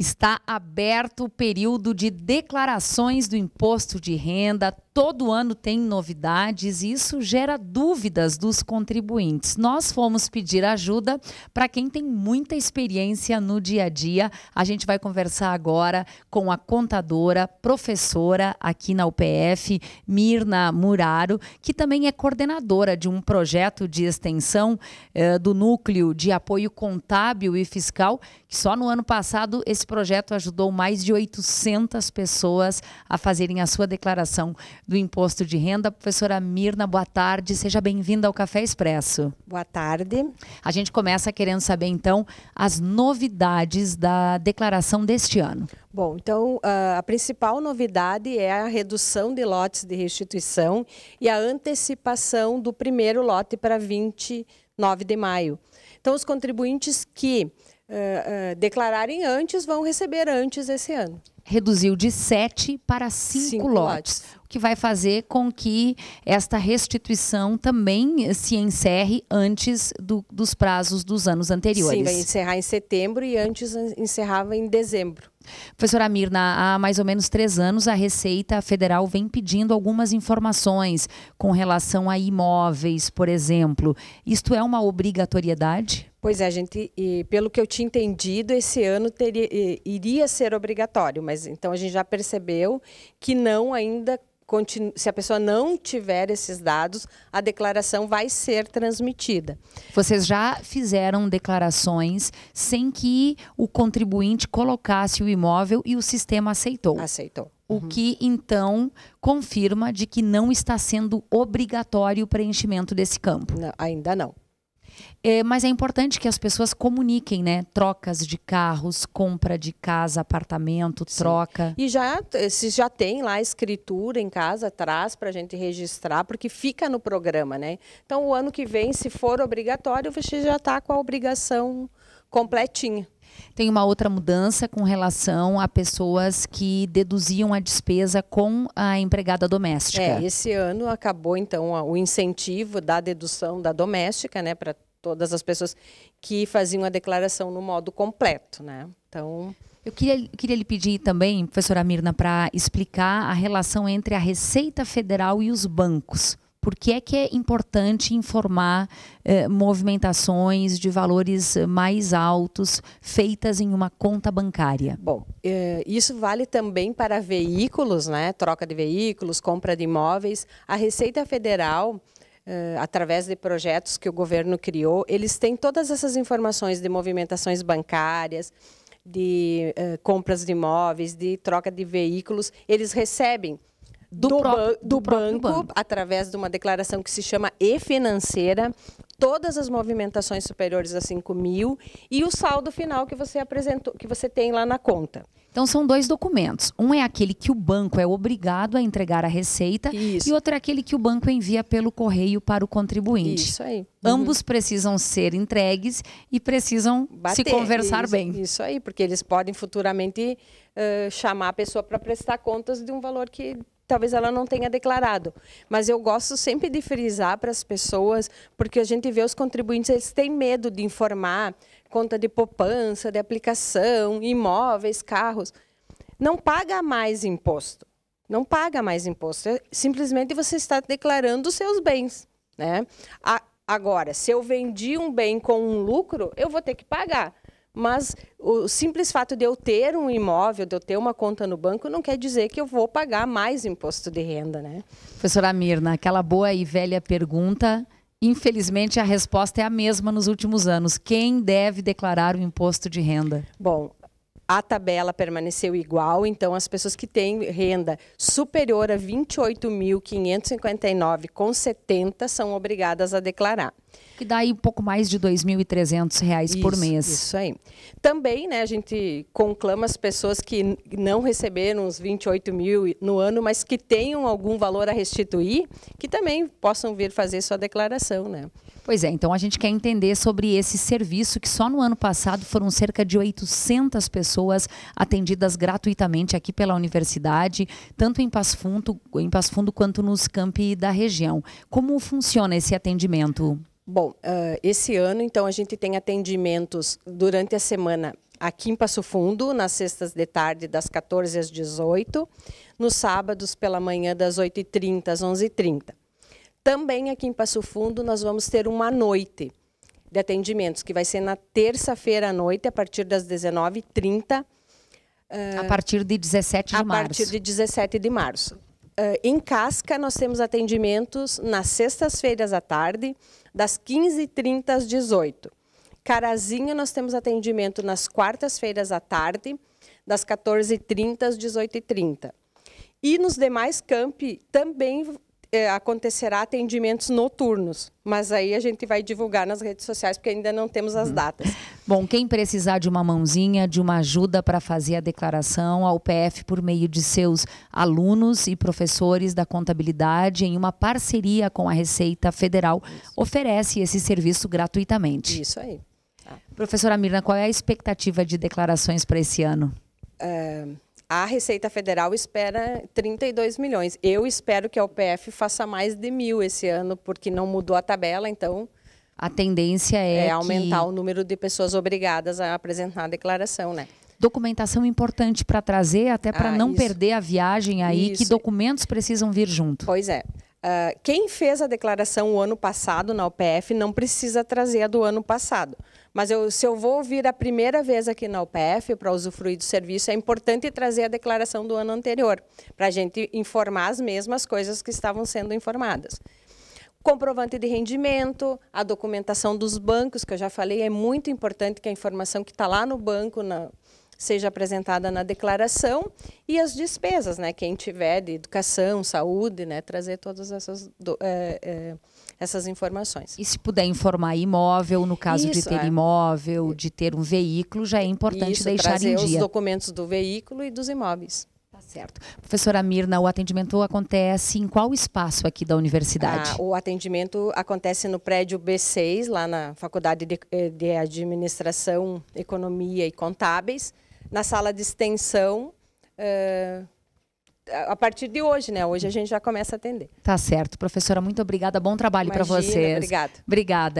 está aberto o período de declarações do imposto de renda todo ano tem novidades e isso gera dúvidas dos contribuintes. Nós fomos pedir ajuda para quem tem muita experiência no dia a dia. A gente vai conversar agora com a contadora, professora aqui na UPF, Mirna Muraro, que também é coordenadora de um projeto de extensão eh, do Núcleo de Apoio Contábil e Fiscal, que só no ano passado esse projeto ajudou mais de 800 pessoas a fazerem a sua declaração do Imposto de Renda. Professora Mirna, boa tarde. Seja bem-vinda ao Café Expresso. Boa tarde. A gente começa querendo saber, então, as novidades da declaração deste ano. Bom, então a principal novidade é a redução de lotes de restituição e a antecipação do primeiro lote para 29 de maio. Então, os contribuintes que Uh, uh, declararem antes vão receber antes esse ano. Reduziu de sete para cinco, lotes. lotes que vai fazer com que esta restituição também se encerre antes do, dos prazos dos anos anteriores. Sim, vai encerrar em setembro e antes encerrava em dezembro. Professora Mirna, há mais ou menos três anos a Receita Federal vem pedindo algumas informações com relação a imóveis, por exemplo. Isto é uma obrigatoriedade? Pois é, gente. E pelo que eu tinha entendido, esse ano teria, iria ser obrigatório, mas então a gente já percebeu que não ainda se a pessoa não tiver esses dados, a declaração vai ser transmitida. Vocês já fizeram declarações sem que o contribuinte colocasse o imóvel e o sistema aceitou. Aceitou. O uhum. que então confirma de que não está sendo obrigatório o preenchimento desse campo. Não, ainda não. É, mas é importante que as pessoas comuniquem, né? Trocas de carros, compra de casa, apartamento, Sim. troca. E já, eh, se já tem lá a escritura em casa, atrás para a gente registrar, porque fica no programa, né? Então, o ano que vem, se for obrigatório, você já está com a obrigação completinha. Tem uma outra mudança com relação a pessoas que deduziam a despesa com a empregada doméstica. É, esse ano acabou então o incentivo da dedução da doméstica, né, para todas as pessoas que faziam a declaração no modo completo, né? Então, eu queria, queria lhe pedir também, professora Mirna, para explicar a relação entre a Receita Federal e os bancos. Por que é que é importante informar eh, movimentações de valores eh, mais altos feitas em uma conta bancária? Bom, eh, isso vale também para veículos, né? Troca de veículos, compra de imóveis. A Receita Federal eh, através de projetos que o governo criou, eles têm todas essas informações de movimentações bancárias, de eh, compras de imóveis, de troca de veículos, eles recebem do, do, do, do banco, banco, através de uma declaração que se chama e-financeira, todas as movimentações superiores a 5 mil e o saldo final que você apresentou, que você tem lá na conta. Então são dois documentos. Um é aquele que o banco é obrigado a entregar a receita Isso. e outro é aquele que o banco envia pelo correio para o contribuinte. Isso aí. Uhum. Ambos precisam ser entregues e precisam Bater. se conversar isso, bem. Isso aí, porque eles podem futuramente uh, chamar a pessoa para prestar contas de um valor que talvez ela não tenha declarado. Mas eu gosto sempre de frisar para as pessoas, porque a gente vê os contribuintes, eles têm medo de informar conta de poupança, de aplicação, imóveis, carros. Não paga mais imposto. Não paga mais imposto. É simplesmente você está declarando os seus bens. Né? agora, se eu vendi um bem com um lucro, eu vou ter que pagar. Mas o simples fato de eu ter um imóvel, de eu ter uma conta no banco, não quer dizer que eu vou pagar mais imposto de renda, né? Professora Mirna, aquela boa e velha pergunta, infelizmente a resposta é a mesma nos últimos anos. Quem deve declarar o imposto de renda? Bom, a tabela permaneceu igual, então as pessoas que têm renda superior a 28.559,70 são obrigadas a declarar. Que dá aí um pouco mais de R$ 2.300 isso, por mês. Isso aí. Também, né, a gente conclama as pessoas que não receberam os 28 mil no ano, mas que tenham algum valor a restituir, que também possam vir fazer sua declaração, né? Pois é, então a gente quer entender sobre esse serviço que só no ano passado foram cerca de 800 pessoas atendidas gratuitamente aqui pela universidade, tanto em Passo Fundo, em Passo Fundo quanto nos campi da região. Como funciona esse atendimento? Bom, ah, esse ano, então, a gente tem atendimentos durante a semana aqui em Passo Fundo, nas sextas de tarde, das 14 às 18, nos sábados pela manhã, das 8h30 às 11h30. Também aqui em Passo Fundo, nós vamos ter uma noite de atendimentos, que vai ser na terça-feira à noite, a partir das 19h30. a partir de 17 de a março. A partir de 17 de março. Ah, em Casca, nós temos atendimentos nas sextas-feiras à tarde, das 15h30 às 18 Carazinha nós temos atendimento nas quartas-feiras à tarde, das 14h30 às 18h30. E nos demais campi também é, acontecerá atendimentos noturnos, mas aí a gente vai divulgar nas redes sociais, porque ainda não temos as uhum. datas. Bom, quem precisar de uma mãozinha, de uma ajuda para fazer a declaração ao PF por meio de seus alunos e professores da contabilidade, em uma parceria com a Receita Federal, Isso. oferece esse serviço gratuitamente. Isso aí. Ah. Professora Mirna, qual é a expectativa de declarações para esse ano? É, a Receita Federal espera 32 milhões. Eu espero que a UPF faça mais de mil esse ano, porque não mudou a tabela, então a tendência é, é aumentar que... o número de pessoas obrigadas a apresentar a declaração, né? documentação importante para trazer, até para ah, não isso. perder a viagem aí, isso. que documentos precisam vir junto. Pois é. Uh, quem fez a declaração o ano passado na UPF não precisa trazer a do ano passado. Mas eu, se eu vou vir a primeira vez aqui na UPF para usufruir do serviço, é importante trazer a declaração do ano anterior, para a gente informar as mesmas coisas que estavam sendo informadas comprovante de rendimento, a documentação dos bancos, que eu já falei, é muito importante que a informação que está lá no banco na, seja apresentada na declaração e as despesas, né? Quem tiver de educação, saúde, né? Trazer todas essas, do, é, é, essas informações. E se puder informar imóvel, no caso Isso, de ter é. imóvel, de ter um veículo, já é importante Isso, deixar em dia. os documentos do veículo e dos imóveis. Certo. Professora Mirna, o atendimento acontece em qual espaço aqui da universidade? Ah, o atendimento acontece no prédio B6, lá na Faculdade de, eh, de Administração, Economia e Contábeis, na sala de extensão. Uh, a partir de hoje, né? Hoje a gente já começa a atender. Tá certo. Professora, muito obrigada. Bom trabalho para vocês. Obrigada. Obrigada.